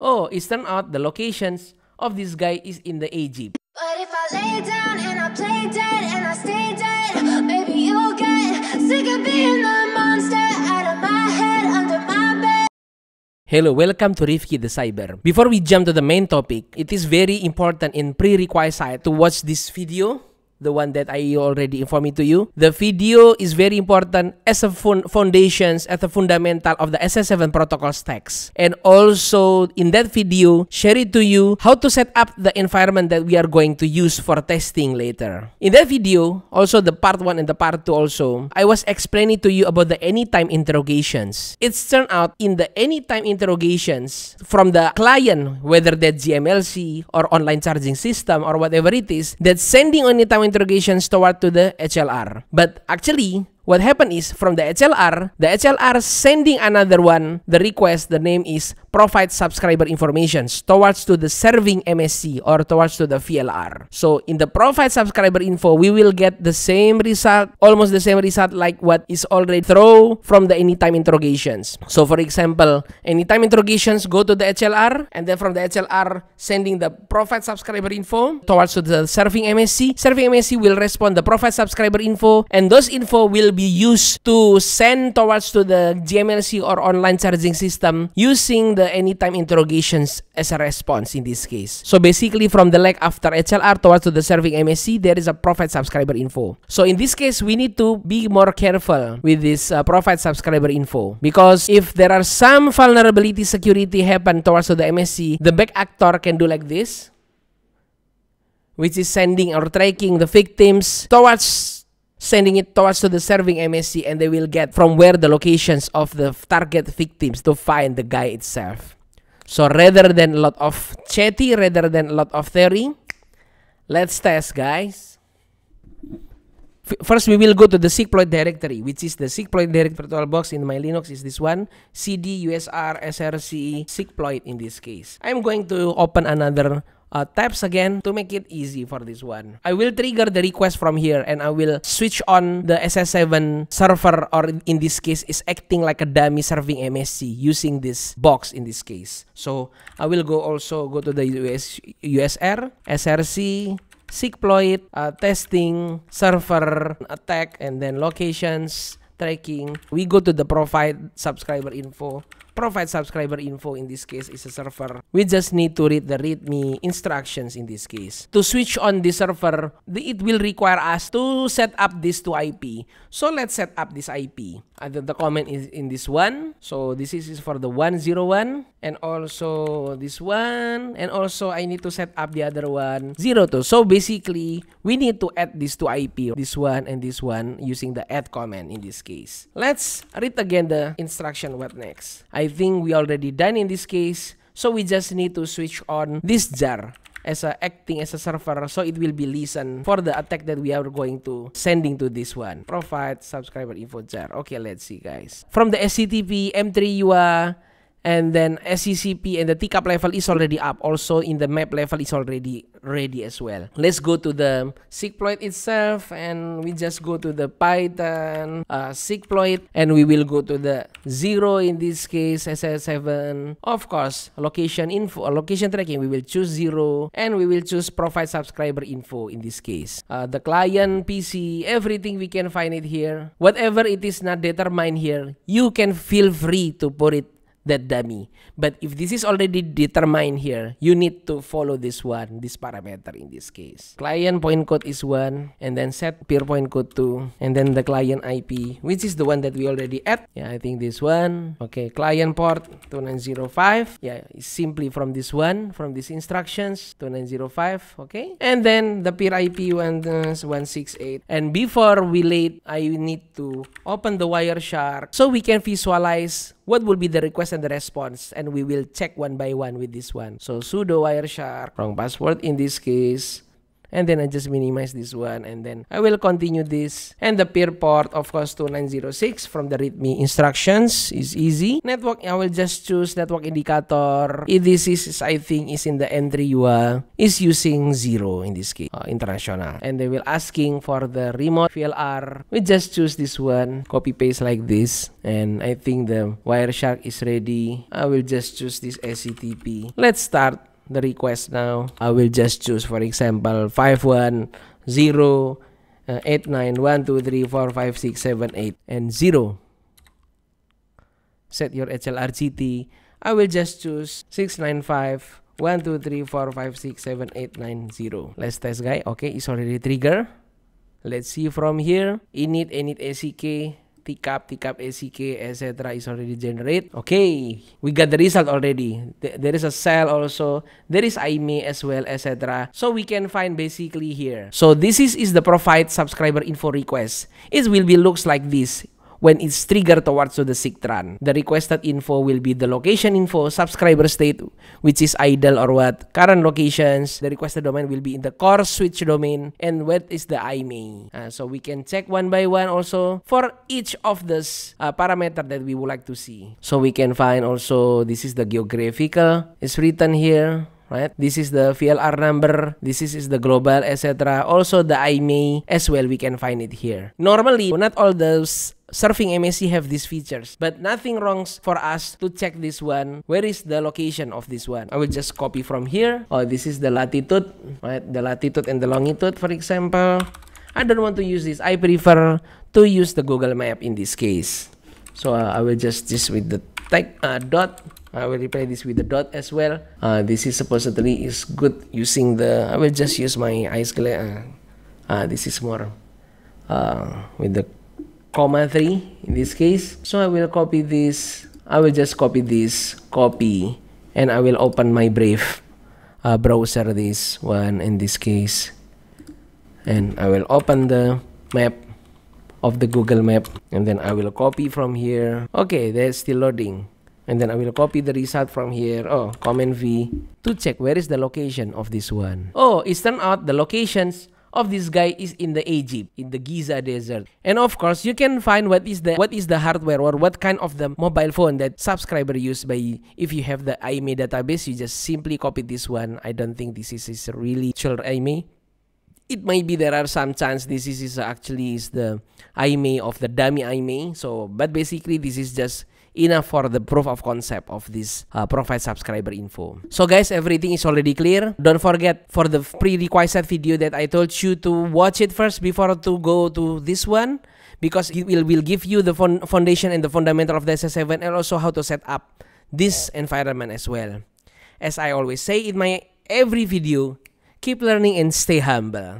Oh, it's turned out the locations of this guy is in the Egypt. But if I lay down and I play dead and I stay dead, maybe you'll get sick of being the monster out of my head, under my bed. Hello, welcome to Rifki the Cyber. Before we jump to the main topic, it is very important in prerequisite to watch this video the one that I already informed to you. The video is very important as a foundations, as a fundamental of the SS7 protocol stacks. And also in that video, share it to you how to set up the environment that we are going to use for testing later. In that video, also the part 1 and the part 2 also, I was explaining to you about the anytime interrogations. It's turned out in the anytime interrogations from the client, whether that's GMLC or online charging system or whatever it is, that sending anytime interrogations toward to the HLR. But actually, What happened is from the HLR, the HLR sending another one, the request, the name is provide subscriber information towards to the serving MSC or towards to the VLR. So in the provide subscriber info, we will get the same result, almost the same result like what is already throw from the anytime interrogations. So for example, anytime interrogations go to the HLR and then from the HLR sending the provide subscriber info towards to the serving MSC. Serving MSC will respond the provide subscriber info and those info will be used to send towards to the GMLC or online charging system using the anytime interrogations as a response in this case. So basically from the leg after HLR towards to the serving MSC, there is a profit subscriber info. So in this case, we need to be more careful with this uh, profit subscriber info because if there are some vulnerability security happen towards to the MSC, the back actor can do like this which is sending or tracking the victims towards sending it towards to the serving MSC and they will get from where the locations of the target victims to find the guy itself. So rather than a lot of chatty, rather than a lot of theory, let's test guys. first, we will go to the sigploid directory, which is the sigploid directory box in my Linux is this one, cd usr src sigploid in this case. I'm going to open another uh, tabs again to make it easy for this one. I will trigger the request from here and I will switch on the SS7 server or in this case is acting like a dummy serving MSC using this box in this case. So I will go also go to the US, USR, SRC, Sigploit, uh, testing, server, attack, and then locations, tracking, we go to the provide subscriber info. Provide subscriber info in this case is a server. We just need to read the readme instructions in this case. To switch on the server, it will require us to set up this to IP. So let's set up this IP. Uh, the comment is in this one. So this is for the 101 and also this one and also I need to set up the other one 02. So basically, we need to add this to IP, this one and this one using the add command in this case case. Let's read again the instruction what next. I think we already done in this case. So we just need to switch on this jar as a acting as a server so it will be listen for the attack that we are going to sending to this one provide subscriber info jar okay let's see guys from the sctp m3ua and then SCCP and the TCAP level is already up. Also in the map level is already ready as well. Let's go to the Sigploid itself and we just go to the Python uh, Sigploid and we will go to the zero in this case SS 7 Of course, location info, uh, location tracking, we will choose zero and we will choose provide subscriber info in this case. Uh, the client, PC, everything we can find it here. Whatever it is not determined here, you can feel free to put it that dummy. But if this is already determined here, you need to follow this one, this parameter in this case. Client point code is 1 and then set peer point code 2 and then the client IP, which is the one that we already add. Yeah, I think this one. Okay, client port 2905. Yeah, simply from this one, from these instructions 2905. Okay, and then the peer IP 168. Uh, and before we late, I need to open the Wireshark so we can visualize what will be the request and the response and we will check one by one with this one so sudo wireshark wrong password in this case and then I just minimize this one and then I will continue this and the peer port of course 2906 from the readme instructions is easy network I will just choose network indicator this is I think is in the entry are, is using 0 in this case uh, international and they will asking for the remote VLR we just choose this one copy paste like this and I think the Wireshark is ready I will just choose this SCTP let's start the request now i will just choose for example 510 uh, 8 9 1 2 3 4 5 6 7 8 and 0 set your hlrgt i will just choose 695 1 2 3 4 5 6 7 8 9 0 let's test guy okay it's already trigger let's see from here init init ack tcap, tcap, ACK etc. is already generated. Okay, we got the result already. Th there is a cell also. There is IME as well, etc. So we can find basically here. So this is, is the profile subscriber info request. It will be looks like this when it's triggered towards the SICT run. The requested info will be the location info, subscriber state, which is idle or what, current locations. The requested domain will be in the core switch domain, and what is the IMEI? Uh, so we can check one by one also for each of this uh, parameter that we would like to see. So we can find also, this is the geographical, it's written here right? This is the VLR number, this is, is the global, etc. Also the IMEI as well, we can find it here. Normally, not all those surfing MSC have these features but nothing wrong for us to check this one where is the location of this one I will just copy from here oh this is the latitude right the latitude and the longitude for example I don't want to use this I prefer to use the Google map in this case so uh, I will just this with the tag uh, dot I will replay this with the dot as well uh, this is supposedly is good using the I will just use my eyes uh, uh, this is more uh, with the comma 3 in this case so i will copy this i will just copy this copy and i will open my brave uh, browser this one in this case and i will open the map of the google map and then i will copy from here okay that's still loading and then I will copy the result from here oh comment V to check where is the location of this one. Oh, it's turned out the locations of this guy is in the Egypt, in the Giza desert. And of course, you can find what is the what is the hardware or what kind of the mobile phone that subscriber use by if you have the IME database, you just simply copy this one. I don't think this is, is really child IME. It might be there are some chance this is, is actually is the IME of the dummy IME. So, but basically this is just enough for the proof of concept of this uh, provide subscriber info. So guys, everything is already clear. Don't forget for the prerequisite video that I told you to watch it first before to go to this one because it will, will give you the foundation and the fundamental of the SS7 and also how to set up this environment as well. As I always say in my every video, keep learning and stay humble.